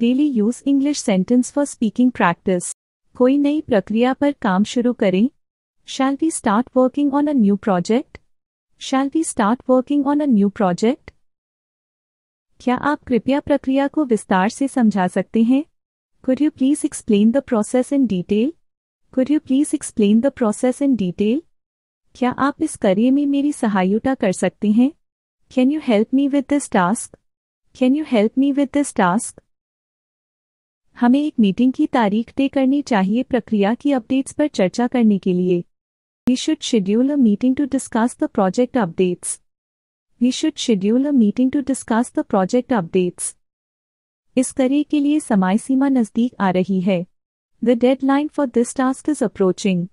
Daily use English sentence for speaking practice कोई नई प्रक्रिया पर काम शुरू करें shall we start working on a new project shall we start working on a new project क्या आप कृपया प्रक्रिया को विस्तार से समझा सकते हैं could you please explain the process in detail could you please explain the process in detail क्या आप इस कार्य में मेरी सहायता कर सकते हैं can you help me with this task can you help me with this task हमें एक मीटिंग की तारीख तय करनी चाहिए प्रक्रिया की अपडेट्स पर चर्चा करने के लिए we should schedule a meeting to discuss the project updates we should schedule a meeting to discuss the project updates इस कार्य के लिए समय सीमा नजदीक आ रही है the deadline for this task is approaching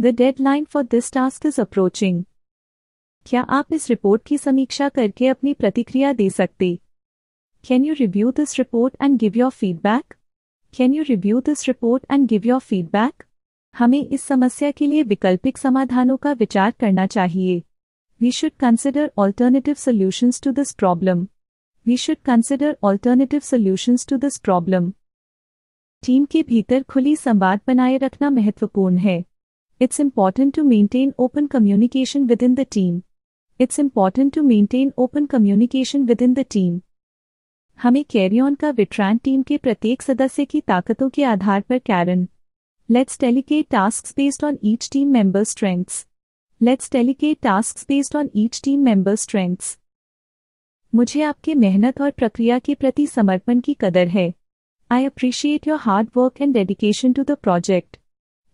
the deadline for this task is approaching क्या आप इस रिपोर्ट की समीक्षा करके अपनी प्रतिक्रिया दे सकते can you review this report and give your feedback can you review this report and give your feedback हमें इस समस्या के लिए वैकल्पिक समाधानों का विचार करना चाहिए we should consider alternative solutions to this problem. We should consider alternative solutions to this problem. Team के भीतर खुली संवाद बनाए रखना महत्वपूर्ण है it's important to maintain open communication within the team it's important to maintain open communication within the team हमें कैरियन का विट्रान टीम के प्रत्येक सदस्य की ताकतों के आधार पर कैरन let's delegate task based on each team member strengths let's delegate task based on each team member strengths मुझे आपके मेहनत और प्रक्रिया के प्रति समर्पण की कदर है I appreciate your hard work and dedication to the project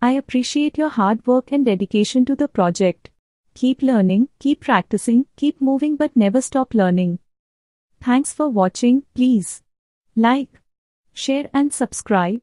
I appreciate your hard work and dedication to the project keep learning keep practicing keep moving but never stop learning Thanks for watching. Please like, share and subscribe.